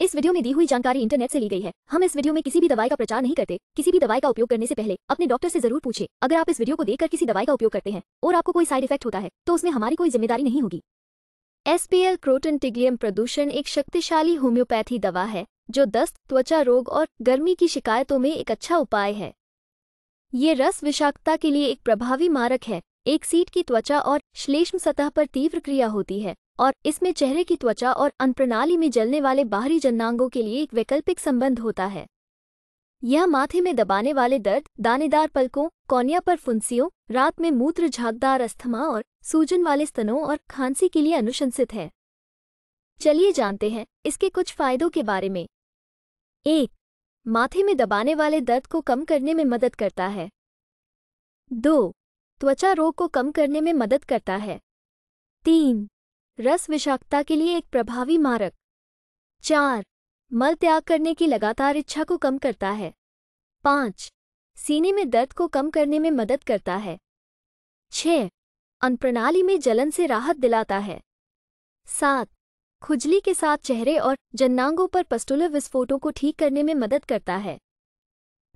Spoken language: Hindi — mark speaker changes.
Speaker 1: इस वीडियो में दी हुई जानकारी इंटरनेट से ली गई है हम इस वीडियो में किसी भी दवाई का प्रचार नहीं करते किसी भी दवाई का उपयोग करने से पहले अपने डॉक्टर से जरूर पूछे अगर आप इस वीडियो को देखकर किसी दवाई का उपयोग करते हैं और आपको कोई साइड इफेक्ट होता है तो उसमें हमारी कोई जिम्मेदारी नहीं होगी एसपीएल क्रोटन टिग्लियम प्रदूषण एक शक्तिशाली होम्योपैथी दवा है जो दस्त त्वचा रोग और गर्मी की शिकायतों में एक अच्छा उपाय है ये रस विषाक्तता के लिए एक प्रभावी मारक है एक सीट की त्वचा और श्लेष्म सतह पर तीव्र क्रिया होती है और इसमें चेहरे की त्वचा और अन्नप्रणाली में जलने वाले बाहरी जन्नांगों के लिए एक वैकल्पिक संबंध होता है यह माथे में दबाने वाले दर्द दानेदार पलकों कोनिया पर फुंसियों रात में मूत्र झागदार अस्थमा और सूजन वाले स्तनों और खांसी के लिए अनुशंसित है चलिए जानते हैं इसके कुछ फायदों के बारे में एक माथे में दबाने वाले दर्द को कम करने में मदद करता है दो त्वचा रोग को कम करने में मदद करता है तीन रस विषाक्तता के लिए एक प्रभावी मारक चार मल त्याग करने की लगातार इच्छा को कम करता है पाँच सीने में दर्द को कम करने में मदद करता है छ अनप्रणाली में जलन से राहत दिलाता है सात खुजली के साथ चेहरे और जन्नांगों पर पस्टुलर विस्फोटों को ठीक करने में मदद करता है